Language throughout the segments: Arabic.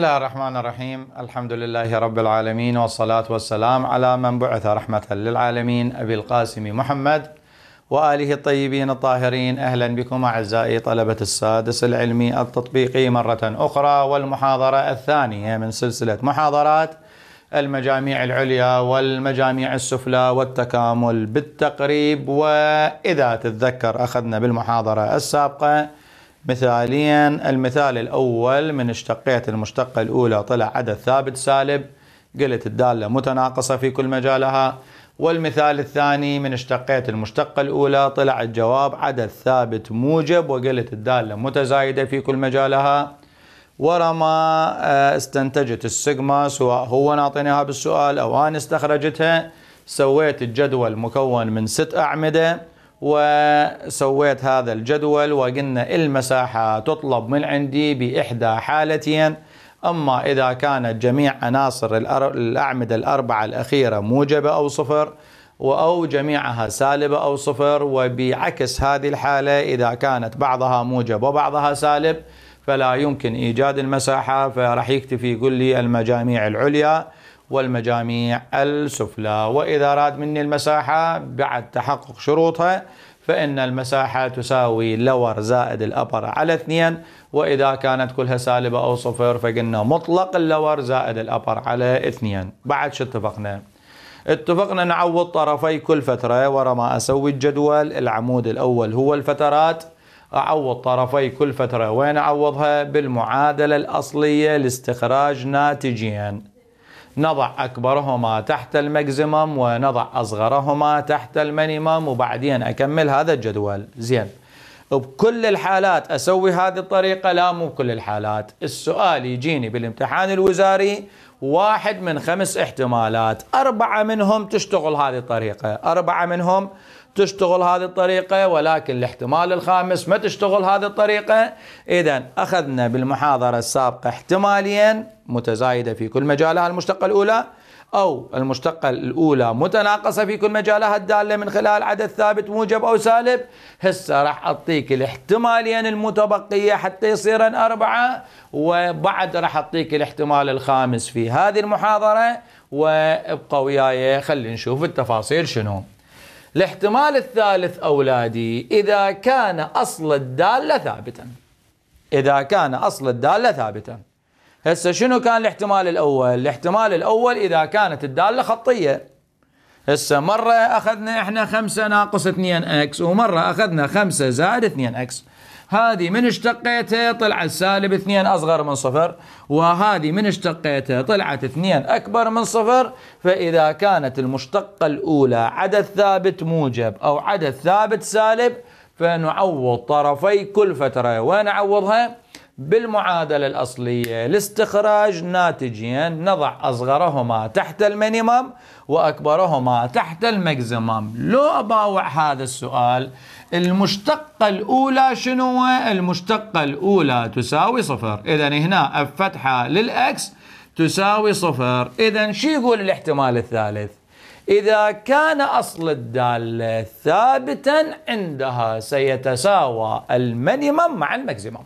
بسم الله الرحمن الرحيم الحمد لله رب العالمين والصلاة والسلام على من بعث رحمة للعالمين أبي القاسم محمد وآله الطيبين الطاهرين أهلا بكم أعزائي طلبة السادس العلمي التطبيقي مرة أخرى والمحاضرة الثانية من سلسلة محاضرات المجاميع العليا والمجاميع السفلى والتكامل بالتقريب وإذا تتذكر أخذنا بالمحاضرة السابقة مثاليا المثال الأول من اشتقيت المشتقة الأولى طلع عدد ثابت سالب قلت الدالة متناقصة في كل مجالها والمثال الثاني من اشتقيت المشتقة الأولى طلع الجواب عدد ثابت موجب وقلت الدالة متزايدة في كل مجالها ورما آه، استنتجت السيجما سواء هو ناطنها بالسؤال أو أنا استخرجتها سويت الجدول مكون من ست أعمدة وسويت هذا الجدول وقلنا المساحة تطلب من عندي بإحدى حالتين أما إذا كانت جميع عناصر الأعمدة الأربعة الأخيرة موجبة أو صفر أو جميعها سالبة أو صفر وبعكس هذه الحالة إذا كانت بعضها موجب وبعضها سالب فلا يمكن إيجاد المساحة فرح يكتفي يقول لي المجاميع العليا والمجاميع السفلى وإذا أراد مني المساحة بعد تحقق شروطها فإن المساحة تساوي لور زائد الأبر على اثنين وإذا كانت كلها سالبة أو صفر فقلنا مطلق اللور زائد الأبر على اثنين بعد شو اتفقنا؟ اتفقنا نعوض طرفي كل فترة ورا ما أسوي الجدول العمود الأول هو الفترات أعوض طرفي كل فترة وين أعوضها؟ بالمعادلة الأصلية لاستخراج ناتجين نضع أكبرهما تحت المكزيمم ونضع أصغرهما تحت المينيمم وبعدين أكمل هذا الجدول زين بكل الحالات أسوي هذه الطريقة لا مو بكل الحالات السؤال يجيني بالامتحان الوزاري واحد من خمس احتمالات أربعة منهم تشتغل هذه الطريقة أربعة منهم تشتغل هذه الطريقة ولكن الاحتمال الخامس ما تشتغل هذه الطريقة إذا أخذنا بالمحاضرة السابقة احتماليا متزايدة في كل مجالها المشتقة الأولى أو المشتقة الأولى متناقصة في كل مجالها الدالة من خلال عدد ثابت موجب أو سالب هسه راح أعطيك الاحتمالين المتبقية حتى يصيرن أربعة وبعد راح أعطيك الاحتمال الخامس في هذه المحاضرة وابقوا وياي خلينا نشوف التفاصيل شنو الاحتمال الثالث أولادي إذا كان أصل الدالة ثابتا إذا كان أصل الدالة ثابتا هسه شنو كان الاحتمال الأول الاحتمال الأول إذا كانت الدالة خطية هسه مرة أخذنا إحنا 5 ناقص 2 اكس ومرة أخذنا 5 زائد 2 اكس هذه من اشتقيتها طلعت سالب اثنين أصغر من صفر وهذه من اشتقيتها طلعت اثنين أكبر من صفر فإذا كانت المشتقة الأولى عدد ثابت موجب أو عدد ثابت سالب فنعوض طرفي كل فترة وين أعوضها؟ بالمعادلة الأصلية لاستخراج ناتجين نضع أصغرهما تحت المينيمم وأكبرهما تحت المكزمم لو أباوع هذا السؤال المشتقة الأولى شنو المشتقة الأولى تساوي صفر إذا هنا الفتحة فتحة للأكس تساوي صفر إذا شو يقول الاحتمال الثالث إذا كان أصل الدالة ثابتا عندها سيتساوى المينيمم مع الماكسيمم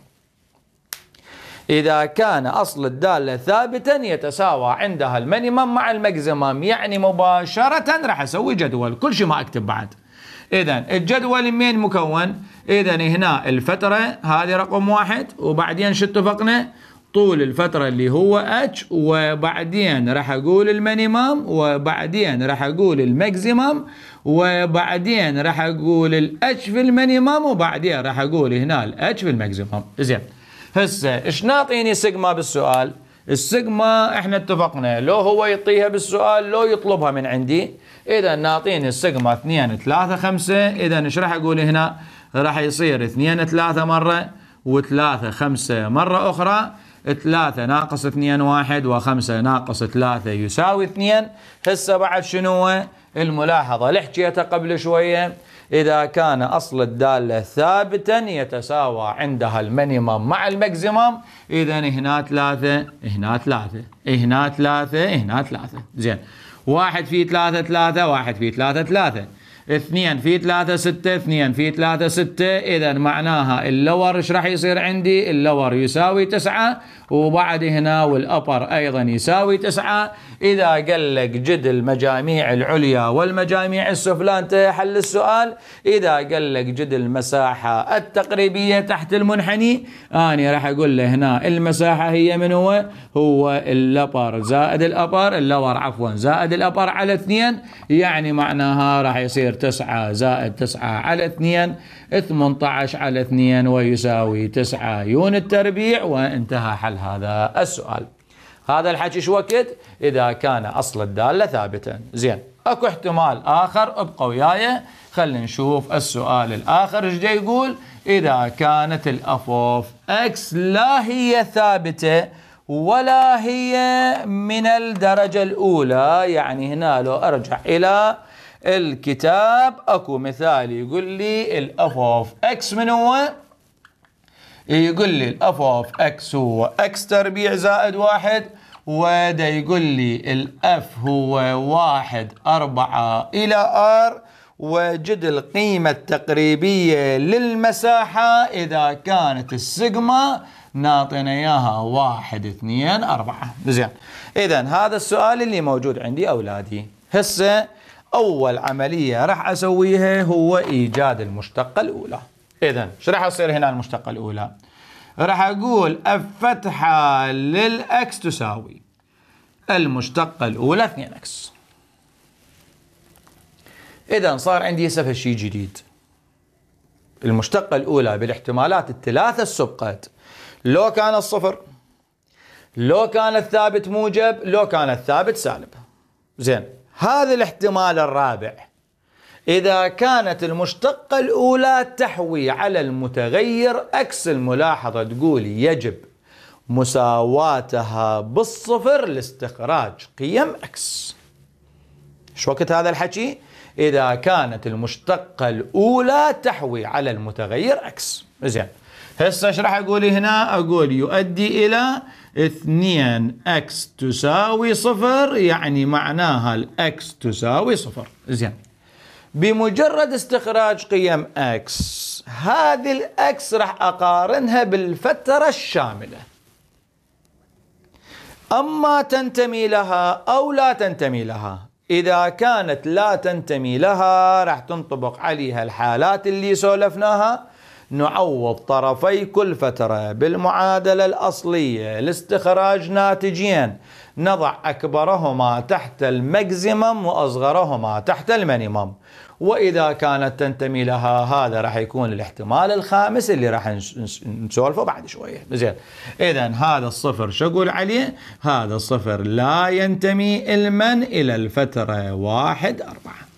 إذا كان أصل الدالة ثابتا يتساوى عندها المينيمم مع المكزيمم يعني مباشرة راح أسوي جدول كل شيء ما أكتب بعد إذا الجدول مين مكون؟ إذا هنا الفترة هذه رقم واحد وبعدين شو اتفقنا؟ طول الفترة اللي هو اتش وبعدين راح أقول المينيمم وبعدين راح أقول المكزيمم وبعدين راح أقول الاتش في المينيمم وبعدين راح أقول هنا الاتش في المكزيمم زين هسه ايش ناطيني سيجما بالسؤال السيجما احنا اتفقنا لو هو يعطيها بالسؤال لو يطلبها من عندي اذا ناطيني السيجما 2 3 5 اذا ايش راح اقول هنا راح يصير 2 3 مره و3 5 مره اخرى 3 ناقص 2 1 و5 ناقص 3 يساوي 2 هسه بعد شنو الملاحظه اللي حكيتها قبل شويه إذا كان أصل الدالة ثابتا يتساوى عندها المينيمم مع الماكسيمم إذا هنا ثلاثة هنا ثلاثة هنا ثلاثة هنا ثلاثة زين واحد في ثلاثة ثلاثة واحد في ثلاثة ثلاثة 2 في 3 6 2 في 3 6 اذا معناها اللور ايش راح يصير عندي اللور يساوي 9 وبعد هنا والابر ايضا يساوي 9 اذا قال لك جد المجاميع العليا والمجاميع السفلى انتهى حل السؤال اذا قال لك جد المساحه التقريبيه تحت المنحني انا راح اقول له هنا المساحه هي من هو هو اللبر زائد الابر اللور عفوا زائد الابر على 2 يعني معناها راح يصير تسعة زائد تسعة على اثنين 18 على اثنين ويساوي تسعة يون التربيع وانتهى حل هذا السؤال هذا الحكي شو وقت إذا كان أصل الدالة ثابتا زين اكو احتمال آخر ابقوا وياي خلينا نشوف السؤال الآخر ايش يقول إذا كانت الأفوف اكس لا هي ثابتة ولا هي من الدرجة الأولى يعني هنا لو أرجع إلى الكتاب اكو مثال يقول لي الاف اوف اكس من هو؟ يقول لي الاف اوف اكس هو اكس تربيع زائد واحد وده يقول لي الاف هو واحد اربعة الى ار وجد القيمة التقريبية للمساحة إذا كانت السيجما ناطينا إياها واحد اثنين أربعة زين إذا هذا السؤال اللي موجود عندي أولادي هسه أول عملية راح أسويها هو إيجاد المشتقة الأولى إذا شو راح يصير هنا المشتقة الأولى؟ راح أقول اف فتحة للإكس تساوي المشتقة الأولى 2 إكس إذا صار عندي هسه شيء جديد المشتقة الأولى بالاحتمالات الثلاثة السبقت لو كان الصفر لو كان الثابت موجب لو كان الثابت سالب زين هذا الاحتمال الرابع إذا كانت المشتقة الأولى تحوي على المتغير أكس الملاحظة تقول يجب مساواتها بالصفر لاستخراج قيم اكس ايش وقت هذا الحكي اذا كانت المشتقه الاولى تحوي على المتغير اكس زين هسه ايش راح اقول هنا اقول يؤدي الى 2 اكس تساوي صفر يعني معناها الاكس تساوي صفر زين بمجرد استخراج قيم اكس هذه الاكس راح اقارنها بالفتره الشامله اما تنتمي لها او لا تنتمي لها اذا كانت لا تنتمي لها راح تنطبق عليها الحالات اللي سولفناها نعوض طرفي كل فترة بالمعادلة الأصلية لاستخراج ناتجين نضع أكبرهما تحت المكزيمم وأصغرهما تحت المينيمم وإذا كانت تنتمي لها هذا راح يكون الاحتمال الخامس اللي راح نسولفه بعد شوية زين إذا هذا الصفر شو أقول عليه هذا الصفر لا ينتمي المن إلى الفترة واحد أربعة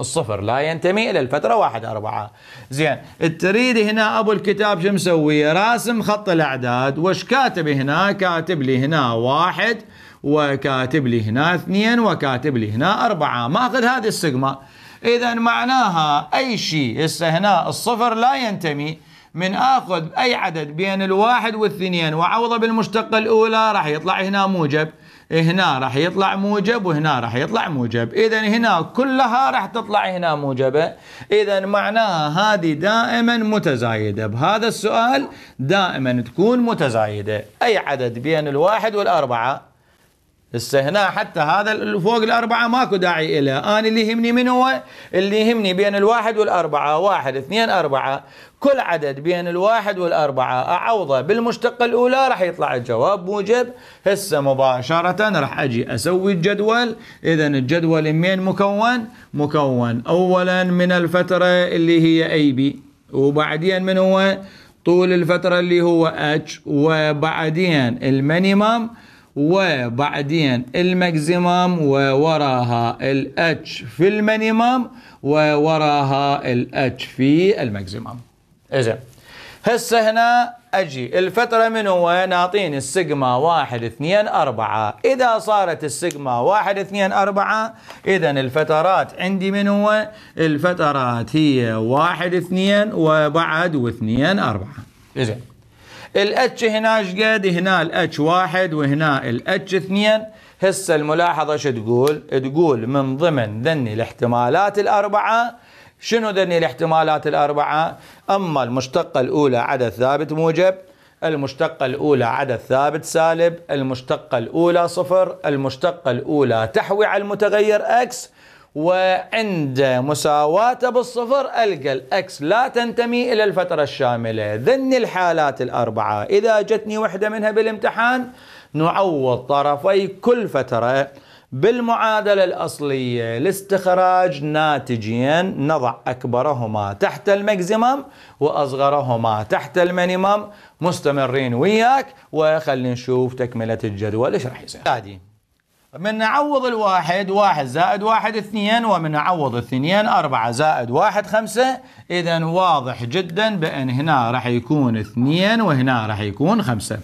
الصفر لا ينتمي إلى الفترة واحد أربعة زين تريد هنا أبو الكتاب شو مسوي راسم خط الأعداد وش كاتب هنا كاتب لي هنا واحد وكاتب لي هنا اثنين وكاتب لي هنا أربعة ماخذ هذه السيجما إذا معناها أي شيء هسه هنا الصفر لا ينتمي من آخذ أي عدد بين الواحد والثنين وعوضه بالمشتقة الأولى راح يطلع هنا موجب إيه، هنا راح يطلع موجب وهنا راح يطلع موجب اذا هنا كلها راح تطلع هنا موجبه اذا معناها هذه دائما متزايده بهذا السؤال دائما تكون متزايده اي عدد بين الواحد والاربعه هسه هنا حتى هذا اللي فوق الاربعه ماكو داعي له، انا اللي يهمني من هو؟ اللي يهمني بين الواحد والاربعه، واحد اثنين اربعه، كل عدد بين الواحد والاربعه اعوضه بالمشتقه الاولى راح يطلع الجواب موجب، هسه مباشره راح اجي اسوي الجدول، اذا الجدول من مكون؟ مكون اولا من الفتره اللي هي اي بي، وبعدين من هو؟ طول الفتره اللي هو اتش، وبعدين المينيمم وبعدين الماكسيمم ووراها الاتش في المينيمم ووراها الاتش في الماكسيمم اذا هسه هنا اجي الفتره من هو اعطيني السيجما 1 2 4 اذا صارت السيجما 1 2 4 اذا الفترات عندي من هو الفترات هي 1 2 وبعد و2 4 زين الاتش هنا شقد هنا الاتش واحد وهنا الاتش اثنين هسه الملاحظة شو تقول تقول من ضمن ذني الاحتمالات الأربعة شنو ذني الاحتمالات الأربعة أما المشتقة الأولى عدد ثابت موجب المشتقة الأولى عدد ثابت سالب المشتقة الأولى صفر المشتقة الأولى تحوي على المتغير أكس وعند مساواته بالصفر ألقى الأكس لا تنتمي إلى الفترة الشاملة ذن الحالات الأربعة إذا جتني وحدة منها بالامتحان نعوض طرفي كل فترة بالمعادلة الأصلية لاستخراج ناتجين نضع أكبرهما تحت المكزمم وأصغرهما تحت المينيمم مستمرين وياك وخلينا نشوف تكملة الجدول ايش راح يصير من نعوض الواحد واحد زائد واحد اثنين ومن نعوض اثنين أربعة زائد واحد خمسة إذا واضح جدا بأن هنا راح يكون اثنين وهنا راح يكون خمسة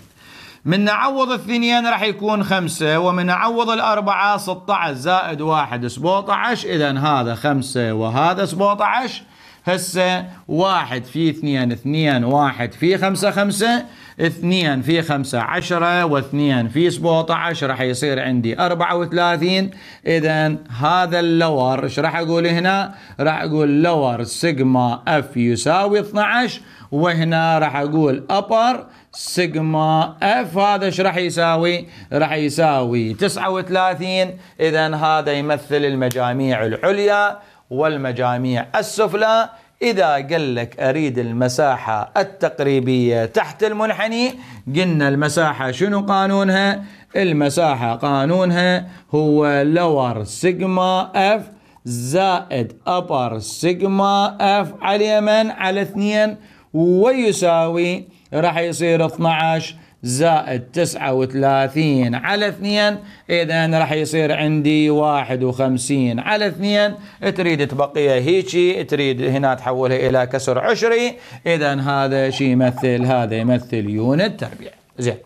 من نعوض الاثنين راح يكون خمسة ومن نعوض الأربعة 16 زائد واحد 17 إذا هذا خمسة وهذا 17 هسه واحد في اثنين اثنين واحد في خمسة خمسة اثنين في خمسة عشرة واثنين في سبعة عشرة حيصير عندي أربعة وثلاثين إذا هذا اللور إيش راح أقول هنا راح أقول لور سيجما اف يساوي 12 وهنا راح أقول أبر سيجما اف هذا ايش راح يساوي؟ راح يساوي تسعة وثلاثين اذا هذا يمثل المجاميع العليا والمجاميع السفلى إذا قال لك أريد المساحة التقريبية تحت المنحني قلنا المساحة شنو قانونها؟ المساحة قانونها هو لور سيجما اف زائد ابر سيجما اف على اليمن على اثنين ويساوي راح يصير 12 زائد تسعة وثلاثين على اثنين إذا راح يصير عندي واحد وخمسين على اثنين تريد تبقيها هيجي تريد هنا تحولها إلى كسر عشري إذا هذا شيء يمثل هذا يمثل يونت تربيع زين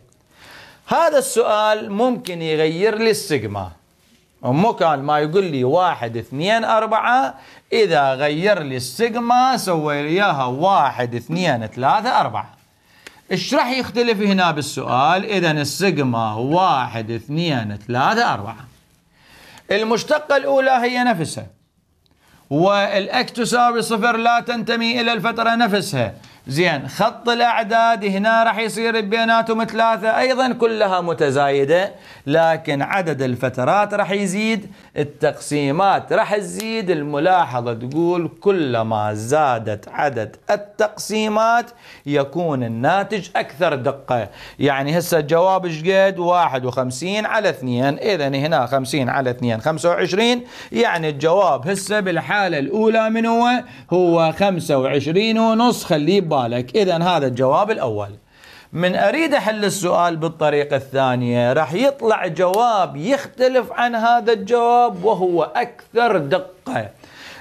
هذا السؤال ممكن يغير لي السيجما مكان ما يقول لي واحد اثنين أربعة إذا غير لي السيجما سوي لي إياها واحد اثنين ثلاثة أربعة ايش راح يختلف هنا بالسؤال اذا السيجما واحد اثنين ثلاثة أربعة المشتقة الأولى هي نفسها والأك صفر لا تنتمي إلى الفترة نفسها زين خط الأعداد هنا راح يصير بيناتهم ثلاثة أيضا كلها متزايدة لكن عدد الفترات راح يزيد التقسيمات راح تزيد الملاحظة تقول كلما زادت عدد التقسيمات يكون الناتج أكثر دقة يعني هسه الجواب ايش قد 51 على 2 إذا هنا 50 على 2 25 يعني الجواب هسه بالحالة الأولى من هو هو 25 ونص خليه بالك إذا هذا الجواب الأول من أريد أحل السؤال بالطريقة الثانية راح يطلع جواب يختلف عن هذا الجواب وهو أكثر دقة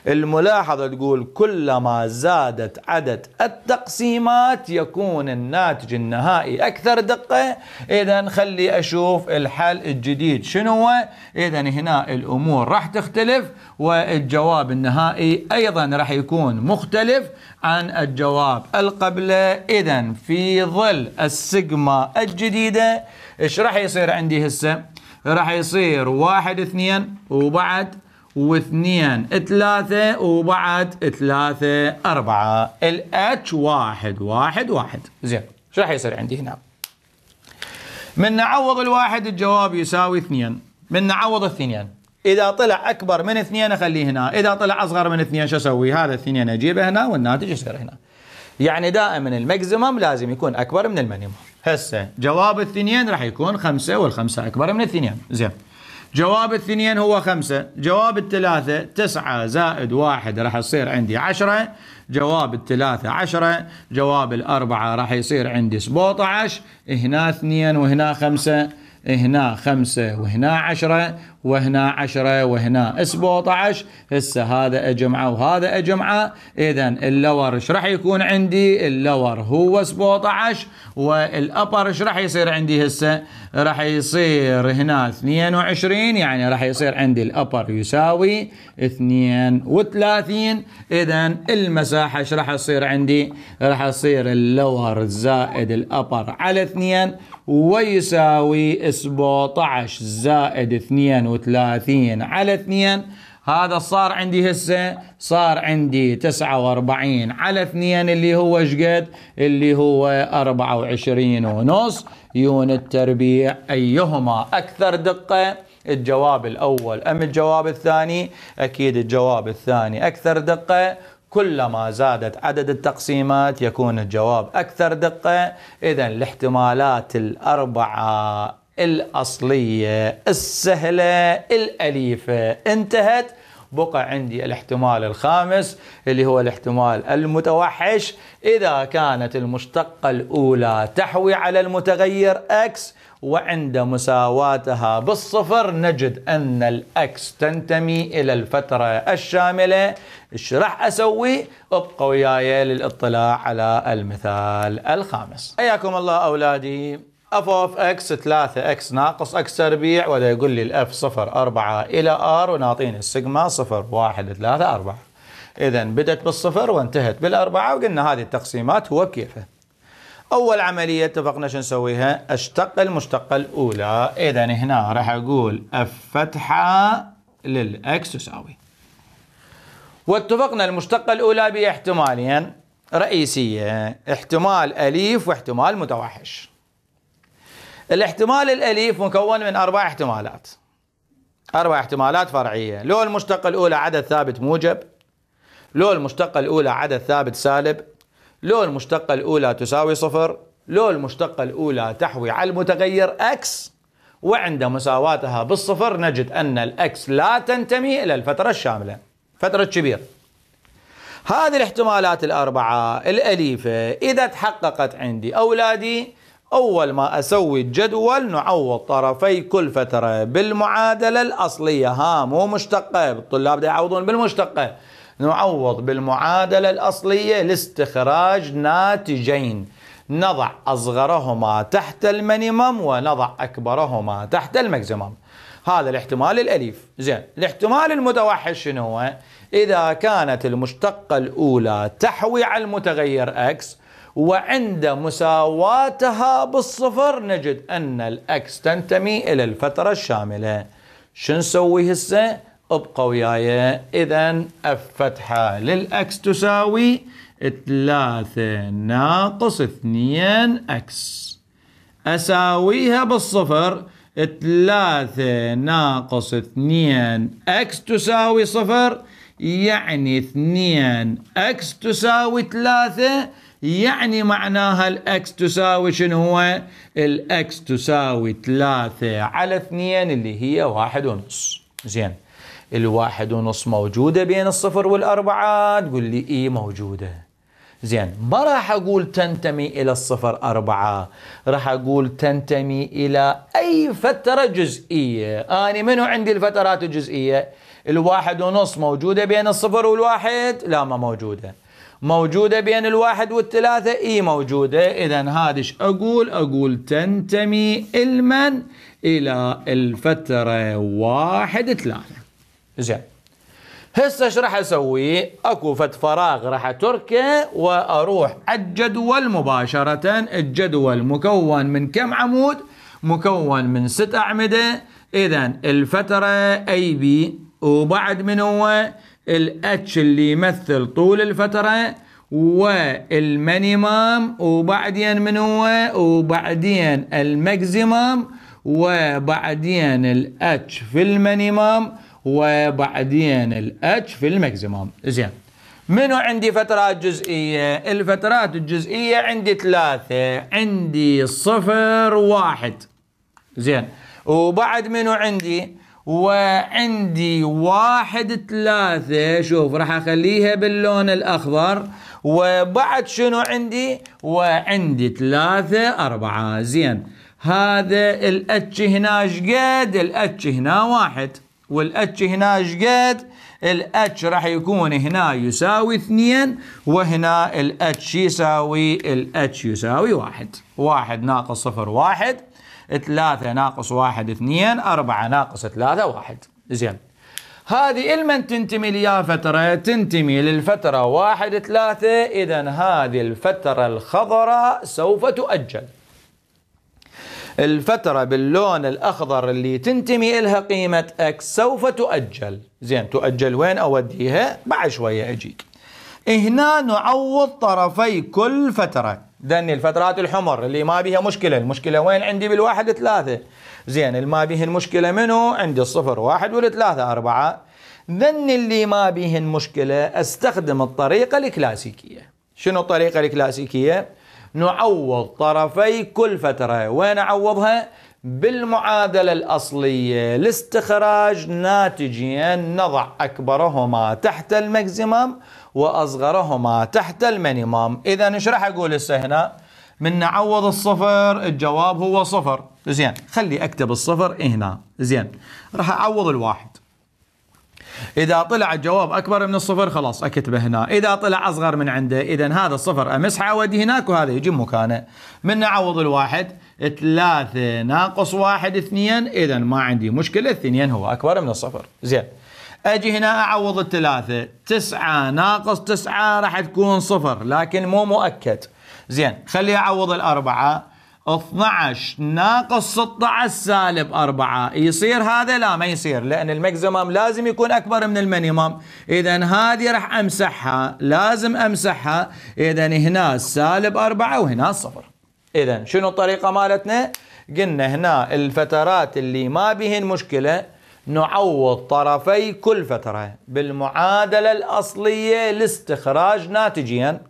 الملاحظة تقول كلما زادت عدد التقسيمات يكون الناتج النهائي أكثر دقة إذا خلي أشوف الحل الجديد شنو هو إذا هنا الأمور راح تختلف والجواب النهائي أيضا راح يكون مختلف عن الجواب القبله إذا في ظل السيجما الجديدة إيش راح يصير عندي هسه راح يصير واحد اثنين وبعد واثنين ثلاثة وبعد ثلاثة أربعة الاتش واحد واحد واحد زين شو راح يصير عندي هنا من نعوض الواحد الجواب يساوي اثنين من نعوض الاثنين إذا طلع أكبر من اثنين أخليه هنا إذا طلع أصغر من اثنين شو أسوي هذا اثنين أجيبه هنا والناتج يصير هنا يعني دائما الماكسيمم لازم يكون أكبر من المينيموم هسه جواب الاثنين راح يكون خمسة والخمسة أكبر من الاثنين زين جواب الثنين هو خمسة جواب الثلاثة تسعة زائد واحد راح يصير عندي عشرة جواب الثلاثة عشرة جواب الأربعة راح يصير عندي سبعة عشر هنا اثنين وهنا خمسة إيه، هنا خمسة وهنا عشرة وهنا عشرة وهنا اسبوع عشر هسه هذا أجمعة وهذا أجمعة إذا اللور إيش راح يكون عندي اللور هو اسبوع عشر والأبر إيش راح يصير عندي هسه راح يصير هنا اثنين وعشرين يعني راح يصير عندي الأبر يساوي اثنين وثلاثين إذا المساحة إيش راح تصير عندي راح يصير اللور زائد الأبر على اثنين ويساوي 17 زائد 32 على 2 هذا صار عندي هسه صار عندي 49 على 2 اللي هو شقد اللي هو 24 ونص يونت تربيع ايهما اكثر دقه الجواب الاول ام الجواب الثاني اكيد الجواب الثاني اكثر دقه كلما زادت عدد التقسيمات يكون الجواب أكثر دقة إذا الاحتمالات الأربعة الأصلية السهلة الأليفة انتهت بقى عندي الاحتمال الخامس اللي هو الاحتمال المتوحش إذا كانت المشتقة الأولى تحوي على المتغير X وعند مساواتها بالصفر نجد أن الأكس تنتمي إلى الفترة الشاملة إيش راح أسوي؟ ابقوا وياي للإطلاع على المثال الخامس حياكم الله أولادي اف اوف اكس 3 اكس ناقص اكس تربيع وده يقول لي الاف 0 4 الى ار ونعطيني السيجما 0 1 3 4 اذا بدت بالصفر وانتهت بالاربعه وقلنا هذه التقسيمات هو وكيفه اول عمليه اتفقنا شو نسويها اشتق المشتقه الاولى اذا هنا راح اقول اف فتحه للاكس تساوي واتفقنا المشتقه الاولى باحتمالين رئيسيه احتمال اليف واحتمال متوحش الاحتمال الاليف مكون من اربع احتمالات اربع احتمالات فرعيه لو المشتقه الاولى عدد ثابت موجب لو المشتقه الاولى عدد ثابت سالب لو المشتقة الأولى تساوي صفر لو المشتقة الأولى تحوي على المتغير x وعند مساواتها بالصفر نجد أن الأكس لا تنتمي إلى الفترة الشاملة فترة كبير هذه الاحتمالات الأربعة الأليفة إذا تحققت عندي أولادي أول ما أسوي الجدول نعوض طرفي كل فترة بالمعادلة الأصلية ها مو مشتقة الطلاب يعوضون بالمشتقة نعوض بالمعادلة الأصلية لاستخراج ناتجين نضع أصغرهما تحت المينيمم ونضع أكبرهما تحت المكزيمم هذا الاحتمال الأليف زين الاحتمال المتوحش شنو هو إذا كانت المشتقة الأولى تحوي على المتغير x وعند مساواتها بالصفر نجد أن الأكس تنتمي إلى الفترة الشاملة شو نسوي هسه ابقى وياي اذا الفتحه للاكس تساوي 3 ناقص 2 اكس اساويها بالصفر 3 ناقص 2 اكس تساوي صفر يعني 2 اكس تساوي 3 يعني معناها الاكس تساوي شنو هو؟ الاكس تساوي 3 على 2 اللي هي واحد ونص زين الواحد ونص موجودة بين الصفر والأربعة تقول لي إي موجودة زين ما راح أقول تنتمي إلى الصفر أربعة راح أقول تنتمي إلى أي فترة جزئية أنا منو عندي الفترات الجزئية الواحد ونص موجودة بين الصفر والواحد لا ما موجودة موجودة بين الواحد والثلاثة إي موجودة إذا هادش أقول أقول تنتمي المن إلى الفترة واحد ثلاثة زين هسه ايش راح اسوي؟ اكو فد فراغ راح اتركه واروح على الجدول مباشره، الجدول مكون من كم عمود؟ مكون من ست اعمده، اذا الفتره اي بي وبعد من هو؟ الاتش اللي يمثل طول الفتره والمينيمم وبعدين من هو؟ وبعدين الماكسيمم وبعدين الاتش في المينيمم وبعدين الاتش في الماكسيموم زين منو عندي فترات جزئية الفترات الجزئية عندي ثلاثة عندي صفر واحد زين وبعد منو عندي وعندي واحد ثلاثة شوف راح اخليها باللون الاخضر وبعد شنو عندي وعندي ثلاثة اربعة زين هذا الاتش هنا شقد الاتش هنا واحد والاتش هنا ايش قد؟ الاتش راح يكون هنا يساوي اثنين وهنا الاتش يساوي الاتش يساوي واحد واحد ناقص صفر واحد ثلاثة ناقص واحد اثنين أربعة ناقص ثلاثة واحد زين هذه المن تنتمي ليا فترة تنتمي للفترة واحد ثلاثة إذا هذه الفترة الخضراء سوف تؤجل الفترة باللون الأخضر اللي تنتمي إلها قيمة اكس سوف تؤجل زين تؤجل وين أوديها بعد شوية أجيك هنا نعوض طرفي كل فترة دني الفترات الحمر اللي ما بيها مشكلة المشكلة وين عندي بالواحد ثلاثة زين اللي ما بيهن مشكلة منو عندي الصفر واحد والثلاثة أربعة ذني اللي ما بيهن مشكلة استخدم الطريقة الكلاسيكية شنو الطريقة الكلاسيكية؟ نعوض طرفي كل فترة وين أعوضها؟ بالمعادلة الأصلية لاستخراج ناتجين نضع أكبرهما تحت المكزيمم وأصغرهما تحت المينيمم إذا ايش راح أقول هسه هنا؟ من نعوض الصفر الجواب هو صفر زين خلي أكتب الصفر هنا زين راح أعوض الواحد إذا طلع الجواب أكبر من الصفر خلاص أكتبه هنا إذا طلع أصغر من عنده إذا هذا الصفر أمسحه أوديه هناك وهذا يجي مكانه من نعوض الواحد ثلاثة ناقص واحد اثنين إذا ما عندي مشكلة اثنين هو أكبر من الصفر زين أجي هنا أعوض الثلاثة تسعة ناقص تسعة راح تكون صفر لكن مو مؤكد زين خلي أعوض الأربعة 12 ناقص 16 سالب 4 يصير هذا لا ما يصير لأن الماكسيمم لازم يكون أكبر من المينيمم إذا هذه راح أمسحها لازم أمسحها إذا هنا سالب 4 وهنا صفر إذا شنو الطريقة مالتنا؟ قلنا هنا الفترات اللي ما بهن مشكلة نعوض طرفي كل فترة بالمعادلة الأصلية لاستخراج ناتجيا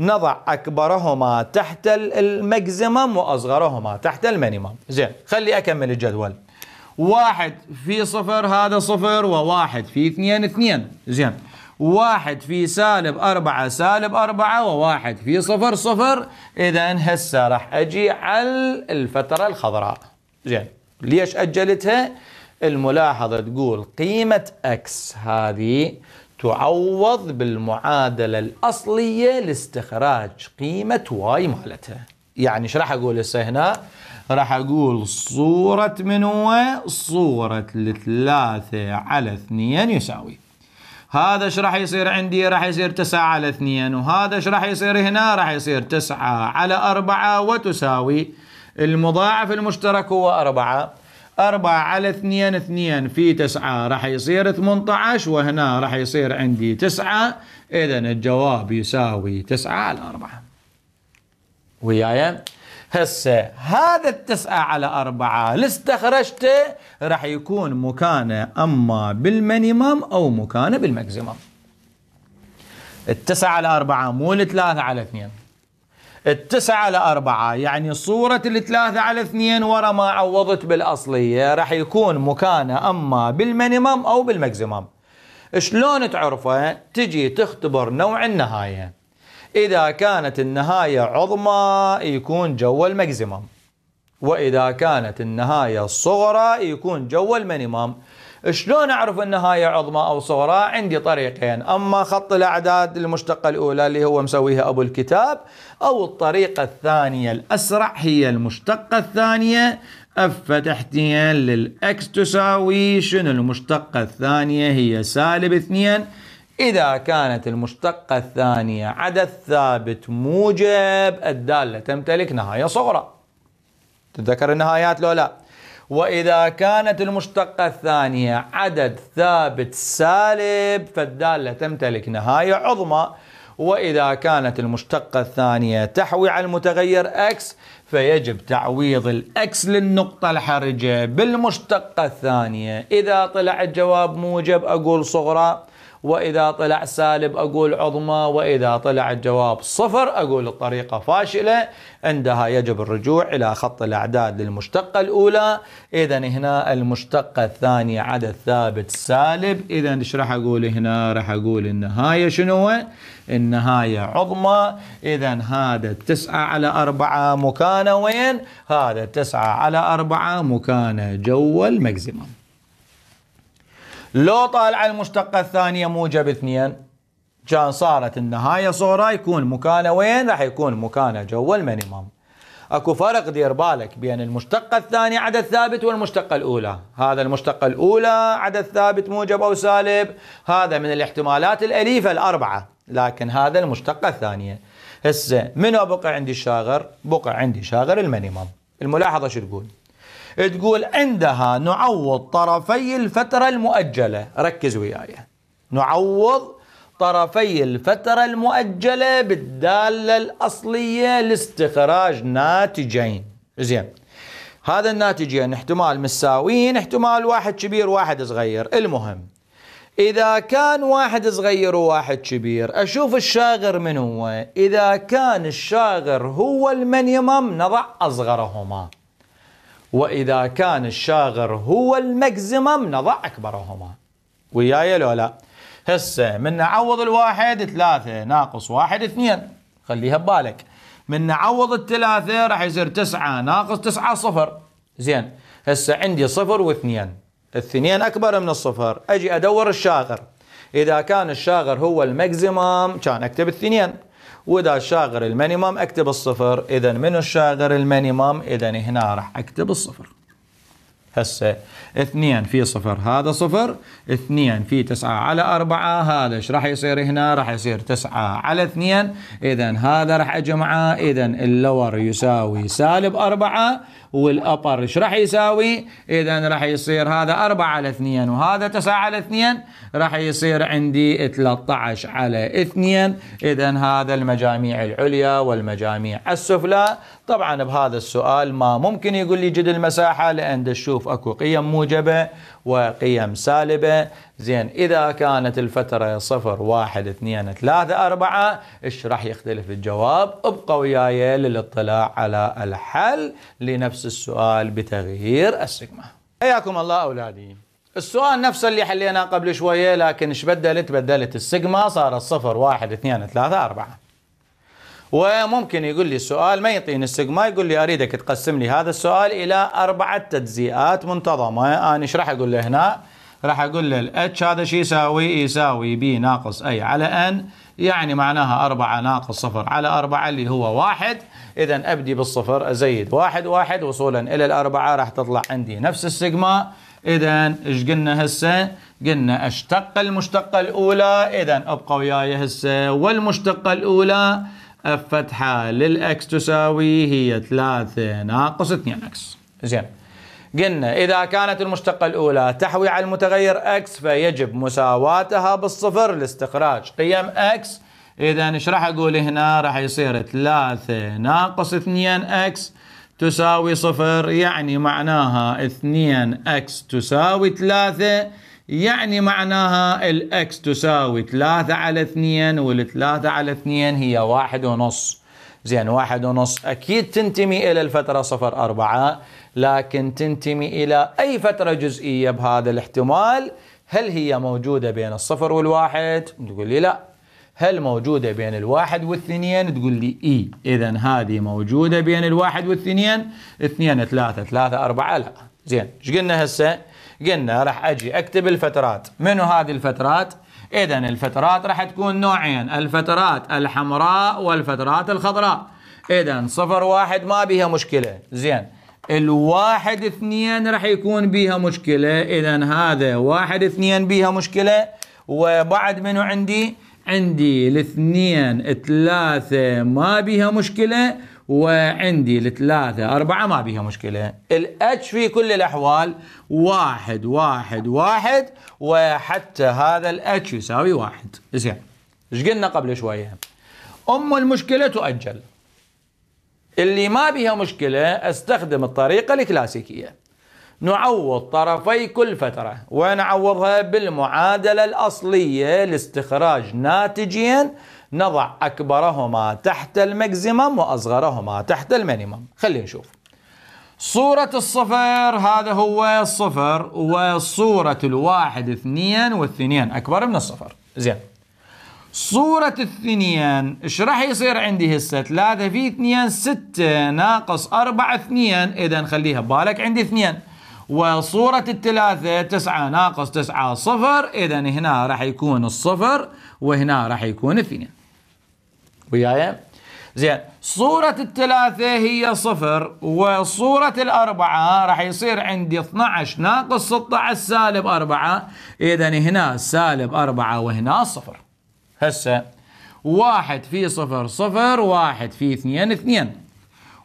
نضع أكبرهما تحت الماكسيمم وأصغرهما تحت المينيمم زين خلي أكمل الجدول واحد في صفر هذا صفر وواحد في اثنين اثنين زين واحد في سالب أربعة سالب أربعة وواحد في صفر صفر إذا هسه راح أجي على الفترة الخضراء زين ليش أجلتها؟ الملاحظة تقول قيمة أكس هذه تعوض بالمعادلة الأصلية لاستخراج قيمة واي مالتها يعني ايش راح أقول هسه هنا راح أقول صورة من هو صورة الثلاثة على اثنين يساوي هذا ايش راح يصير عندي راح يصير تسعة على اثنين وهذا ايش راح يصير هنا راح يصير تسعة على أربعة وتساوي المضاعف المشترك هو أربعة 4 على 2 2 في 9 راح يصير 18 وهنا راح يصير عندي 9 إذا الجواب يساوي 9 على 4 وياي هسه هذا التسعة على أربعة اللي استخرجته راح يكون مكانه أما بالمينيمم أو مكانه بالماكسيمم التسعة على أربعة مو الثلاثة على اثنين التسعة على أربعة يعني صورة الثلاثة على اثنين ورا ما عوضت بالأصلية راح يكون مكانه أما بالمينيمم أو بالماكسيمم شلون تعرفه تجي تختبر نوع النهاية إذا كانت النهاية عظمى يكون جوا الماكسيمم وإذا كانت النهاية صغرى يكون جوا المينيمم شلون اعرف ان هاي عظمى او صغرى عندي طريقين اما خط الاعداد المشتقه الاولى اللي هو مسويها ابو الكتاب او الطريقه الثانيه الاسرع هي المشتقه الثانيه اف تحتيا للاكس تساوي شنو المشتقه الثانيه هي سالب اثنين إذا كانت المشتقة الثانية عدد ثابت موجب الدالة تمتلك نهاية صغرى تتذكر النهايات لو لا وإذا كانت المشتقة الثانية عدد ثابت سالب فالدالة تمتلك نهاية عظمى وإذا كانت المشتقة الثانية تحوي على المتغير x فيجب تعويض X للنقطة الحرجة بالمشتقة الثانية إذا طلع الجواب موجب أقول صغرى واذا طلع سالب اقول عظمى واذا طلع الجواب صفر اقول الطريقه فاشله عندها يجب الرجوع الى خط الاعداد للمشتقه الاولى اذا هنا المشتقه الثانيه عدد ثابت سالب اذا ايش راح اقول هنا راح اقول النهايه شنو النهايه عظمى اذا هذا التسعه على أربعة مكانه وين هذا التسعه على أربعة مكانه جوا المكزيمم لو طالعه المشتقه الثانيه موجب اثنين كان صارت النهايه صوره يكون مكانه وين؟ راح يكون مكانه جوا المينيموم اكو فرق دير بالك بين المشتقه الثانيه عدد ثابت والمشتقه الاولى، هذا المشتقه الاولى عدد ثابت موجب او سالب، هذا من الاحتمالات الاليفه الاربعه، لكن هذا المشتقه الثانيه. هسه منو بقى عندي الشاغر؟ بقى عندي شاغر المينيموم الملاحظه شو تقول؟ تقول عندها نعوض طرفي الفترة المؤجلة ركز وياي نعوض طرفي الفترة المؤجلة بالدالة الأصلية لاستخراج ناتجين زين هذا الناتجين احتمال مساويين احتمال واحد كبير واحد صغير المهم إذا كان واحد صغير وواحد كبير أشوف الشاغر من هو إذا كان الشاغر هو المنيمم نضع أصغرهما وإذا كان الشاغر هو المكزمم نضع أكبرهما وياي لو لا هسه من نعوض الواحد ثلاثة ناقص واحد اثنين خليها ببالك من نعوض الثلاثة راح يصير تسعة ناقص تسعة صفر زين هسه عندي صفر واثنين الاثنين أكبر من الصفر أجي أدور الشاغر إذا كان الشاغر هو المكزمم كان أكتب اثنين واذا الشاغر المينيمم اكتب الصفر اذا من الشاغر المينيمم اذا هنا راح اكتب الصفر هسه 2 في 0 هذا 0 2 في 9 على 4 هذا ايش راح يصير هنا راح يصير 9 على 2 اذا هذا راح اجمعه اذا اللور يساوي سالب 4 والابر ايش راح يساوي اذا راح يصير هذا 4 على 2 وهذا 9 على 2 راح يصير عندي 13 على 2 اذا هذا المجاميع العليا والمجاميع السفلى طبعا بهذا السؤال ما ممكن يقول لي جد المساحه لان تشوف اكو قيم موجبه وقيم سالبه زين اذا كانت الفتره صفر واحد اثنين ثلاثه اربعه ايش راح يختلف الجواب ابقى وياي للاطلاع على الحل لنفس السؤال بتغيير السجمه حياكم الله اولادي السؤال نفسه اللي حليناه قبل شويه لكن ايش بدلت بدلت السجمه صارت صفر واحد اثنين ثلاثه اربعه وممكن يقول لي السؤال ما يعطيني السيجما يقول لي اريدك تقسم لي هذا السؤال الى اربعه تجزئات منتظمه انا ايش راح اقول له هنا؟ راح اقول له الاتش هذا شو يساوي؟ يساوي بي ناقص اي على ان يعني معناها 4 ناقص صفر على 4 اللي هو واحد اذا ابدي بالصفر ازيد واحد واحد وصولا الى الاربعه راح تطلع عندي نفس السيجما اذا ايش قلنا هسه؟ قلنا اشتق المشتقه الاولى اذا ابقى وياي هسه والمشتقه الاولى اف فتحه للاكس تساوي هي 3 ناقص 2 اكس زين قلنا إذا كانت المشتقة الأولى تحوي على المتغير x فيجب مساواتها بالصفر لاستخراج قيم x إذا ايش راح أقول هنا راح يصير 3 ناقص 2x تساوي صفر يعني معناها 2x تساوي 3 يعني معناها الاكس تساوي 3 على 2 وال3 على 2 هي واحد ونص زين واحد ونص أكيد تنتمي إلى الفترة صفر 4 لكن تنتمي إلى أي فترة جزئية بهذا الاحتمال هل هي موجودة بين الصفر والواحد؟ تقول لي لا هل موجودة بين الواحد والاثنين؟ تقول لي إي إذا هذه موجودة بين الواحد والاثنين اثنين ثلاثة ثلاثة أربعة لا زين ايش قلنا هسه؟ قلنا راح اجي اكتب الفترات منو هذه الفترات اذا الفترات راح تكون نوعين الفترات الحمراء والفترات الخضراء اذا صفر واحد ما بيها مشكله زين الواحد اثنين راح يكون بيها مشكله اذا هذا واحد اثنين بيها مشكله وبعد منو عندي عندي الاثنين ثلاثة ما بيها مشكلة وعندي الثلاثة أربعة ما بيها مشكلة الاتش في كل الأحوال واحد واحد واحد وحتى هذا الاتش يساوي واحد زين ايش قلنا قبل شوية أم المشكلة تؤجل اللي ما بيها مشكلة استخدم الطريقة الكلاسيكية نعوض طرفي كل فترة ونعوضها بالمعادلة الأصلية لاستخراج ناتجين نضع أكبرهما تحت المكزيمم وأصغرهما تحت المينيمم خلينا نشوف صورة الصفر هذا هو الصفر وصورة الواحد اثنين والثنين أكبر من الصفر زين صورة الثنين ايش راح يصير عندي هسه؟ ثلاثة في اثنين ستة ناقص أربعة اثنين اذا خليها ببالك عندي اثنين وصورة الثلاثة تسعة ناقص تسعة صفر اذا هنا راح يكون الصفر وهنا راح يكون اثنين وياي زين صورة الثلاثة هي صفر وصورة الأربعة راح يصير عندي 12 ناقص 16 سالب 4 إذا هنا سالب 4 وهنا صفر هسه واحد في صفر صفر واحد في اثنين اثنين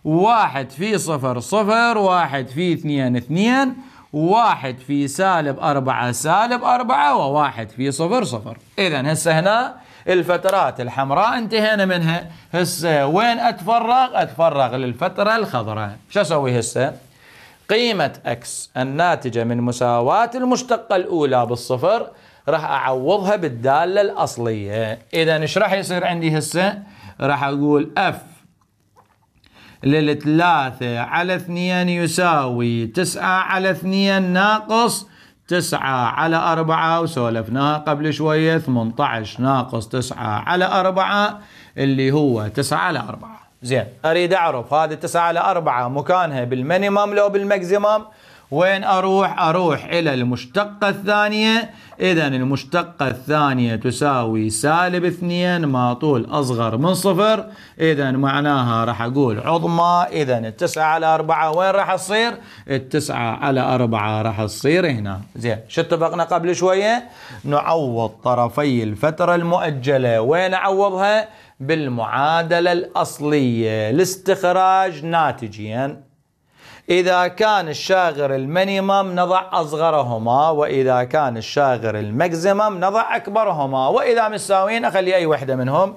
واحد في صفر صفر واحد في اثنين اثنين واحد في سالب أربعة سالب أربعة وواحد في صفر صفر إذا هسه هنا الفترات الحمراء انتهينا منها هسه وين اتفرغ اتفرغ للفترة الخضراء شو اسوي هسه قيمة اكس الناتجة من مساواة المشتقة الاولى بالصفر راح اعوضها بالدالة الاصلية اذا ايش راح يصير عندي هسه راح اقول اف للثلاثة على اثنين يساوي تسعة على اثنين ناقص تسعة على أربعة وسولفناها قبل شوية 18 ناقص تسعة على أربعة اللي هو تسعة على أربعة زين أريد أعرف هذه تسعة على أربعة مكانها بالمينيمم لو بالماكسيمم وين أروح أروح إلى المشتقة الثانية إذا المشتقة الثانية تساوي سالب اثنين ما طول أصغر من صفر إذا معناها راح أقول عظمى إذا التسعة على أربعة وين راح تصير التسعة على أربعة راح تصير هنا زين شو اتفقنا قبل شوية نعوض طرفي الفترة المؤجلة وين أعوضها بالمعادلة الأصلية لاستخراج ناتجين إذا كان الشاغر المينيمم نضع أصغرهما وإذا كان الشاغر الماكسيمم نضع أكبرهما وإذا مساويين أخلي أي وحدة منهم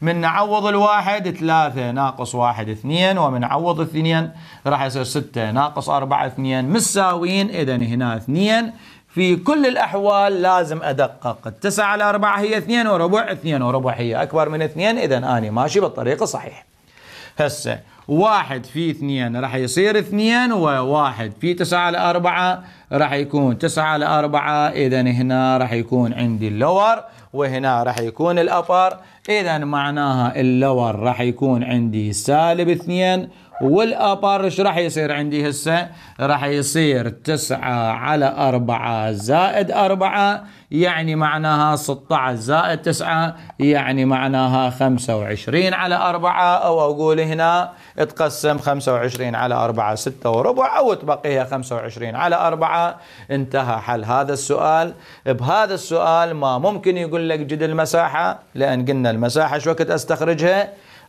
من نعوض الواحد ثلاثة ناقص واحد اثنين ومن نعوض اثنين راح يصير ستة ناقص أربعة اثنين مساويين إذا هنا اثنين في كل الأحوال لازم أدقق التسعة على أربعة هي اثنين وربع اثنين وربع هي أكبر من اثنين إذا أنا ماشي بالطريق الصحيح هسه واحد في اثنين راح يصير اثنين وواحد في تسعة على أربعة راح يكون تسعة على أربعة إذا هنا راح يكون عندي اللور وهنا راح يكون الأبر اذا معناها اللور راح يكون عندي سالب 2 والابر ايش راح يصير عندي هسه؟ راح يصير 9 على 4 زائد 4 يعني معناها 16 زائد 9 يعني معناها 25 على 4 او اقول هنا تقسم 25 على 4 6 وربع او تبقيها 25 على 4 انتهى حل هذا السؤال بهذا السؤال ما ممكن يقول لك جد المساحه لان قلنا المساحة شو وقت استخرجها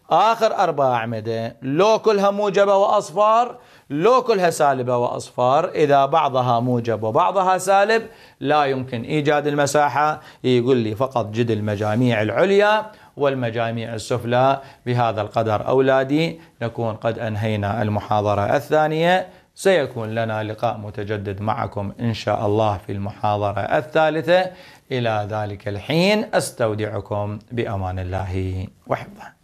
اخر اربع اعمدة لو كلها موجبة واصفار لو كلها سالبة واصفار اذا بعضها موجب وبعضها سالب لا يمكن ايجاد المساحة يقول لي فقط جد المجاميع العليا والمجاميع السفلى بهذا القدر اولادي نكون قد انهينا المحاضرة الثانية سيكون لنا لقاء متجدد معكم ان شاء الله في المحاضره الثالثه إلى ذلك الحين أستودعكم بأمان الله وحفظه